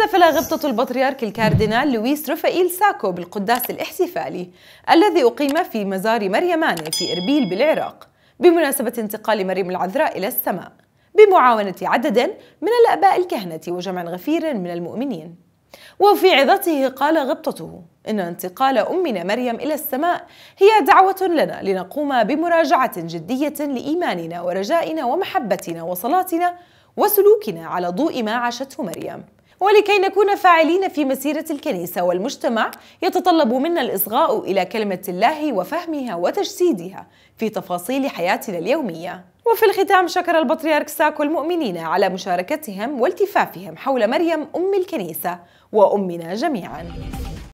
احتفل غبطة البطريرك الكاردينال لويس رفائيل ساكو بالقداس الاحتفالي الذي أقيم في مزار مريمانة في إربيل بالعراق بمناسبة انتقال مريم العذراء إلى السماء بمعاونة عدد من الآباء الكهنة وجمع غفير من المؤمنين وفي عظته قال غبطته إن انتقال أمنا مريم إلى السماء هي دعوة لنا لنقوم بمراجعة جدية لإيماننا ورجائنا ومحبتنا وصلاتنا وسلوكنا على ضوء ما عاشته مريم ولكي نكون فاعلين في مسيرة الكنيسة والمجتمع يتطلب منا الإصغاء إلى كلمة الله وفهمها وتجسيدها في تفاصيل حياتنا اليومية وفي الختام شكر البطريرك ساكو المؤمنين على مشاركتهم والتفافهم حول مريم أم الكنيسة وأمنا جميعاً